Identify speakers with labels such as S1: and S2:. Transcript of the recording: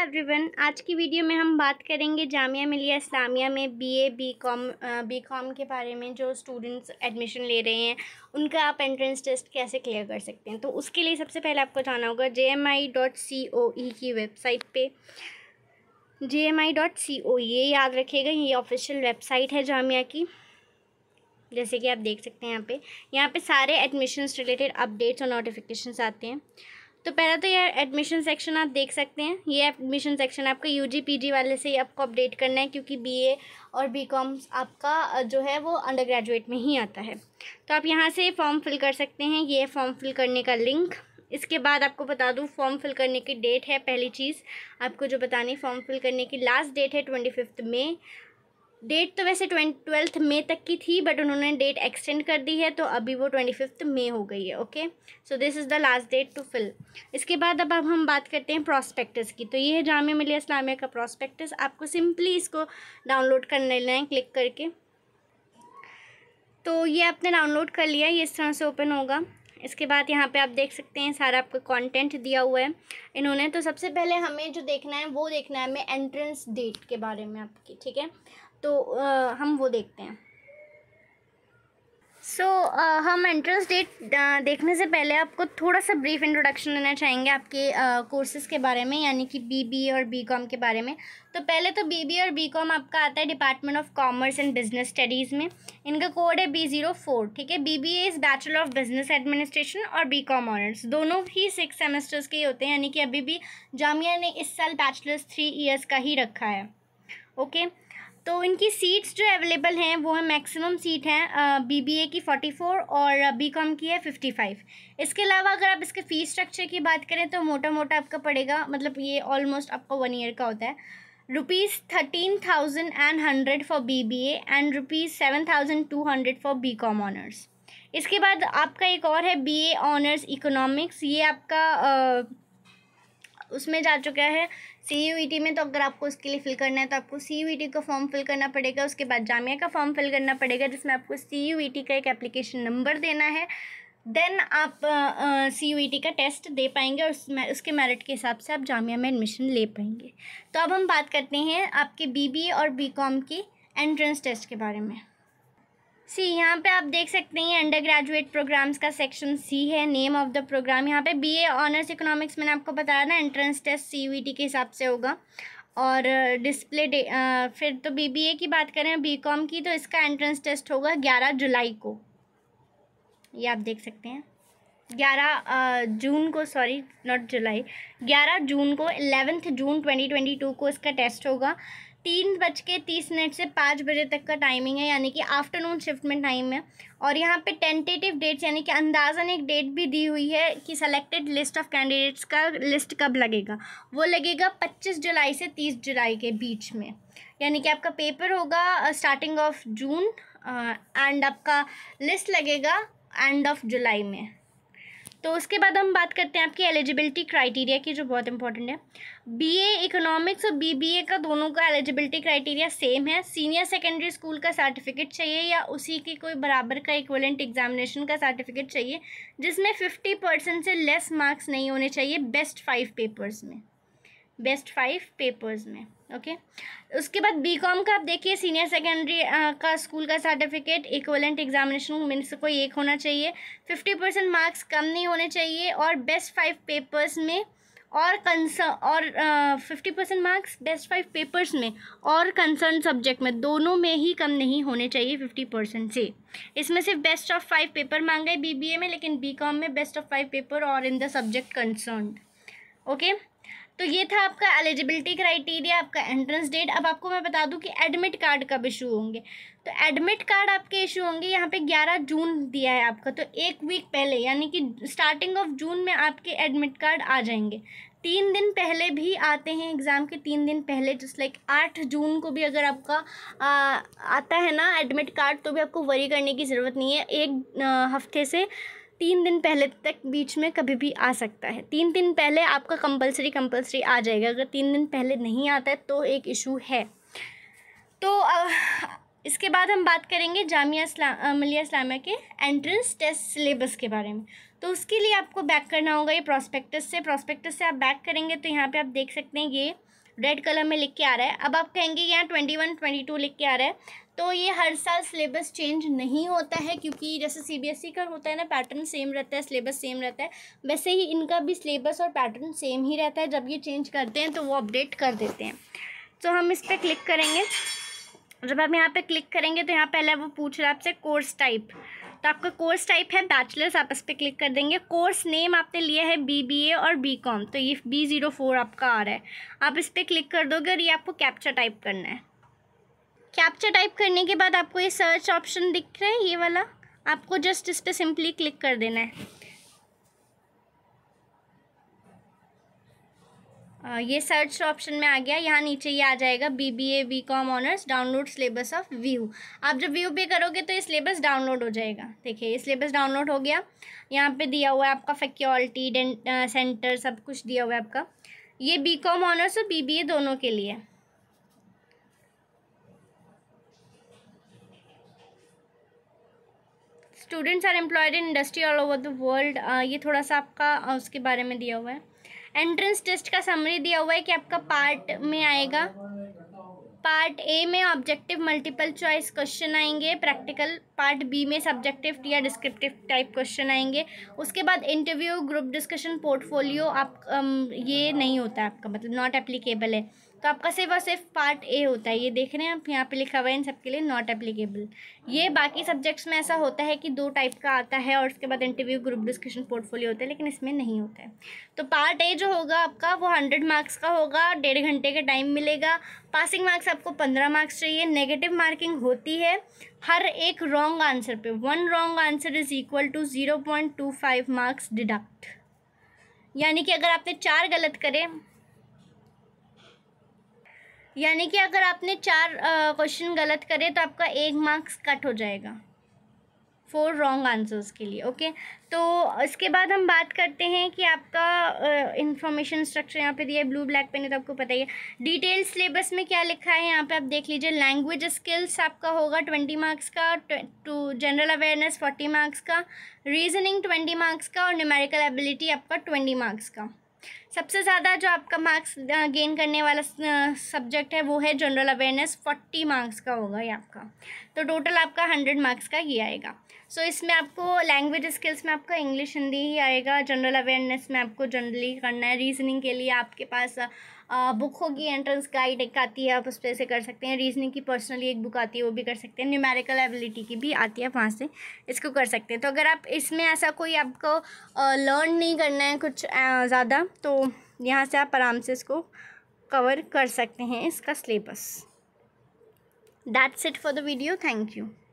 S1: Everyone आज की video में हम बात करेंगे जामिया मिलिया इस्लामिया में बीए बीकॉम बीकॉम के बारे में जो स्टूडेंट्स एडमिशन ले रहे हैं उनका आप एंट्रेंस टेस्ट कैसे क्लियर कर सकते हैं तो उसके लिए सबसे पहले आपको जाना होगा जे एम आई डॉट सी ओ ई की वेबसाइट पे जे एम आई डॉट सी ओ ये याद रखिएगा ये ऑफिशियल वेबसाइट है जामिया की जैसे कि आप देख सकते हैं यहाँ पे यहाँ पे सारे एडमिशन्स रिलेटेड अपडेट्स और नोटिफिकेशन आते हैं तो पहला तो यार एडमिशन सेक्शन आप देख सकते हैं ये एडमिशन सेक्शन आपका यू जी पी जी वाले से ही आपको अपडेट करना है क्योंकि बी ए और बी कॉम आपका जो है वो अंडर ग्रेजुएट में ही आता है तो आप यहाँ से फॉर्म फिल कर सकते हैं ये फॉर्म फिल करने का लिंक इसके बाद आपको बता दूँ फॉर्म फिल करने की डेट है पहली चीज़ आपको जो बतानी फॉर्म फिल करने की लास्ट डेट है ट्वेंटी फिफ्थ मे डेट तो वैसे ट्वेल्थ मई तक की थी बट उन्होंने डेट एक्सटेंड कर दी है तो अभी वो ट्वेंटी फिफ्थ मई हो गई है okay so this is the last date to fill इसके बाद अब अब हम बात करते हैं प्रॉस्पेक्टस की तो ये है जाम मिलिया इस्लामिया का प्रॉस्पेक्टस आपको सिंपली इसको डाउनलोड कर लेना है क्लिक करके तो ये आपने डाउनलोड कर लिया ये इस तरह से ओपन होगा इसके बाद यहाँ पे आप देख सकते हैं सारा आपका कंटेंट दिया हुआ है इन्होंने तो सबसे पहले हमें जो देखना है वो देखना है हमें एंट्रेंस डेट के बारे में आपकी ठीक है तो आ, हम वो देखते हैं सो so, uh, हम एंट्रेंस डेट uh, देखने से पहले आपको थोड़ा सा ब्रीफ इंट्रोडक्शन देना चाहेंगे आपके कोर्सेज़ uh, के बारे में यानी कि बीबीए और बीकॉम के बारे में तो पहले तो बीबीए और बीकॉम आपका आता है department of commerce and business studies में इनका कोड है बी ज़ीरो फोर ठीक है B B as is bachelor of business administration और बी कॉम ऑनर्स दोनों ही सिक्स सेमेस्टर्स के ही होते हैं यानी कि अभी भी जामिया ने इस साल बैचलर्स थ्री ईयर्स का ही रखा है ओके okay? तो इनकी सीट्स जो अवेलेबल हैं वो है मैक्सिमम सीट हैं बीबीए की फोर्टी फोर और बीकॉम की है फिफ्टी फाइव इसके अलावा अगर आप इसके फ़ीस स्ट्रक्चर की बात करें तो मोटा मोटा आपका पड़ेगा मतलब ये ऑलमोस्ट आपका वन ईयर का होता है rupees thirteen thousand and hundred for B B and rupees seven thousand two hundred for B com honours इसके बाद आपका एक और है बी ए ऑनर्स इकोनॉमिक्स ये आपका उसमें जा चुका है सी e में तो अगर आपको उसके लिए फ़िल करना है तो आपको सी e का फॉर्म फिल करना पड़ेगा उसके बाद जामिया का फॉर्म फिल करना पड़ेगा जिसमें आपको सी e का एक एप्लीकेशन नंबर देना है देन आप सी यू का टेस्ट दे पाएंगे और उसमें उसके मेरिट के हिसाब से आप जामिया में एडमिशन ले पाएंगे तो अब हम बात करते हैं आपके बी और कॉम की एंट्रेंस टेस्ट के बारे में सी यहाँ पे आप देख सकते हैं अंडर ग्रेजुएट प्रोग्राम्स का सेक्शन सी है नेम ऑफ द प्रोग्राम यहाँ पे बीए ऑनर्स इकोनॉमिक्स मैंने आपको बताया ना एंट्रेंस टेस्ट सीयूईटी के हिसाब से होगा और डिस्प्ले डे फिर तो बीबीए की बात करें बीकॉम की तो इसका एंट्रेंस टेस्ट होगा ग्यारह जुलाई को ये आप देख सकते हैं ग्यारह जून को सॉरी नॉट जुलाई ग्यारह जून को eleventh June twenty twenty two को इसका टेस्ट होगा तीन बज के तीस मिनट से पाँच बजे तक का टाइमिंग है यानी कि आफ्टरनून शिफ्ट में टाइम है और यहाँ पे टेंटेटिव डेट्स यानी कि अंदाजन एक डेट भी दी हुई है कि सेलेक्टेड लिस्ट ऑफ कैंडिडेट्स का लिस्ट कब लगेगा वो लगेगा पच्चीस जुलाई से तीस जुलाई के बीच में यानी कि आपका पेपर होगा स्टार्टिंग ऑफ जून एंड आपका लिस्ट लगेगा एंड ऑफ जुलाई में तो उसके बाद हम बात करते हैं आपकी एलिजिबिलिटी क्राइटेरिया की जो बहुत इंपॉर्टेंट है बीए इकोनॉमिक्स और बीबीए का दोनों का एलिजिबिलिटी क्राइटेरिया सेम है सीनियर सेकेंडरी स्कूल का सर्टिफिकेट चाहिए या उसी के कोई बराबर का इक्वलेंट एग्जामिनेशन का सर्टिफिकेट चाहिए जिसमें फिफ्टी परसेंट से लेस मार्क्स नहीं होने चाहिए बेस्ट फाइव पेपर्स में बेस्ट फाइव पेपर्स में ओके okay? उसके बाद बी कॉम का आप देखिए सीनियर सेकेंडरी का स्कूल का सर्टिफिकेट इक्वलेंट एग्जामिनेशन में से कोई एक होना चाहिए फिफ्टी परसेंट मार्क्स कम नहीं होने चाहिए और बेस्ट फाइव पेपर्स में और कंसर्न और fifty percent marks best five papers में और कंसर्न सब्जेक्ट में दोनों में ही कम नहीं होने चाहिए फिफ्टी परसेंट से इसमें सिर्फ बेस्ट ऑफ फाइव पेपर मांगा है बीबीए में लेकिन बीकॉम में बेस्ट ऑफ फाइव पेपर और in the subject concerned okay तो ये था आपका एलिजिबिलिटी क्राइटेरिया आपका एंट्रेंस डेट अब आपको मैं बता दूं कि एडमिट कार्ड कब इशू होंगे तो एडमिट कार्ड आपके इशू होंगे यहाँ पे 11 जून दिया है आपका तो एक वीक पहले यानी कि स्टार्टिंग ऑफ जून में आपके एडमिट कार्ड आ जाएंगे तीन दिन पहले भी आते हैं एग्ज़ाम के तीन दिन पहले जस्ट लाइक आठ जून को भी अगर आपका आ, आता है ना एडमिट कार्ड तो भी आपको वरी करने की ज़रूरत नहीं है एक आ, हफ्ते से तीन दिन पहले तक बीच में कभी भी आ सकता है तीन दिन पहले आपका कंपलसरी कंपलसरी आ जाएगा अगर तीन दिन पहले नहीं आता है तो एक इशू है तो इसके बाद हम बात करेंगे जामिया इस्ला मलिया इस्लामिया के एंट्रेंस टेस्ट सिलेबस के बारे में तो उसके लिए आपको बैक करना होगा ये प्रॉस्पेक्टस से प्रॉस्पेक्टस से आप बैक करेंगे तो यहाँ पे आप देख सकते हैं ये रेड कलर में लिख के आ रहा है अब आप कहेंगे यहाँ ट्वेंटी वन ट्वेंटी टू लिख के आ रहा है तो ये हर साल सिलेबस चेंज नहीं होता है क्योंकि जैसे सीबीएसई e का होता है ना पैटर्न सेम रहता है सिलेबस सेम रहता है वैसे ही इनका भी सिलेबस और पैटर्न सेम ही रहता है जब ये चेंज करते हैं तो वो अपडेट कर देते हैं तो हम इस पर क्लिक करेंगे जब आप यहाँ पे क्लिक करेंगे तो यहाँ पहले वो पूछ रहा है आपसे कोर्स टाइप तो आपका कोर्स टाइप है बैचलर्स आप इस पर क्लिक कर देंगे कोर्स नेम आपने लिया है बी बी ए और बी कॉम तो ये बी ज़ीरो फोर आपका आ रहा है आप इस पर क्लिक कर दोगे और ये आपको कैप्चर टाइप करना है कैप्चर टाइप करने के बाद आपको ये सर्च ऑप्शन दिख रहा है ये वाला आपको जस्ट इस पर सिंपली क्लिक कर देना है ये सर्च ऑप्शन में आ गया यहाँ नीचे ये आ जाएगा B B A B com honours download syllabus of view आप जब व्यू पे करोगे तो ये सिलेबस डाउनलोड हो जाएगा देखिए ये सिलेबस डाउनलोड हो गया यहाँ पे दिया हुआ है आपका फैक्योल्टी सेंटर सब कुछ दिया हुआ है आपका ये बी कॉम ऑनर्स और बी बी ए दोनों के लिए students are employed in industry all over the world ये थोड़ा सा आपका उसके बारे में दिया हुआ है एंट्रेंस टेस्ट का समरी दिया हुआ है कि आपका पार्ट में आएगा पार्ट ए में ऑब्जेक्टिव मल्टीपल चॉइस क्वेश्चन आएंगे प्रैक्टिकल पार्ट बी में सब्जेक्टिव या डिस्क्रिप्टिव टाइप क्वेश्चन आएंगे उसके बाद इंटरव्यू ग्रुप डिस्कशन पोर्टफोलियो आप अम, um, ये नहीं होता आपका मतलब नॉट एप्लीकेबल है तो आपका सिर्फ और सिर्फ पार्ट ए होता है ये देख रहे हैं आप यहाँ पे लिखा हुआ है इन सबके लिए नॉट एप्लीकेबल ये बाकी सब्जेक्ट्स में ऐसा होता है कि दो टाइप का आता है और उसके बाद इंटरव्यू ग्रुप डिस्कशन पोर्टफोलियो होता है लेकिन इसमें नहीं होता है तो पार्ट ए जो होगा आपका वो हंड्रेड मार्क्स का होगा डेढ़ घंटे का टाइम मिलेगा पासिंग मार्क्स आपको पंद्रह मार्क्स चाहिए नेगेटिव मार्किंग होती है हर एक रॉन्ग आंसर पर one wrong answer is equal to zero point two five marks deduct यानी कि अगर आपने चार गलत करें यानी कि अगर आपने चार क्वेश्चन गलत करे तो आपका एक मार्क्स कट हो जाएगा फोर रॉन्ग आंसर्स के लिए ओके तो इसके बाद हम बात करते हैं कि आपका इंफॉर्मेशन स्ट्रक्चर यहाँ पे दिया है ब्लू ब्लैक पेन है तो आपको पता ही है डिटेल सिलेबस में क्या लिखा है यहाँ पे आप देख लीजिए लैंग्वेज स्किल्स आपका होगा ट्वेंटी मार्क्स का two general awareness forty marks का रीजनिंग ट्वेंटी मार्क्स का और न्यूमेरिकल एबिलिटी आपका ट्वेंटी मार्क्स का सबसे ज़्यादा जो आपका मार्क्स गेन करने वाला सब्जेक्ट है वो है जनरल अवेयरनेस फोर्टी मार्क्स का होगा ये आपका तो टोटल आपका हंड्रेड मार्क्स का ही आएगा सो so, इसमें आपको लैंग्वेज स्किल्स में आपका इंग्लिश हिंदी ही आएगा जनरल अवेयरनेस में आपको जनरली करना है रीजनिंग के लिए आपके पास बुक होगी एंट्रेंस गाइड एक आती है आप उस पर से कर सकते हैं रीजनिंग की पर्सनली एक बुक आती है वो भी कर सकते हैं न्यूमेरिकल एबिलिटी की भी आती है वहाँ से इसको कर सकते हैं तो अगर आप इसमें ऐसा कोई आपको लर्न नहीं करना है कुछ ज़्यादा तो यहाँ से आप आराम से इसको कवर कर सकते हैं इसका syllabus that's it for the video thank you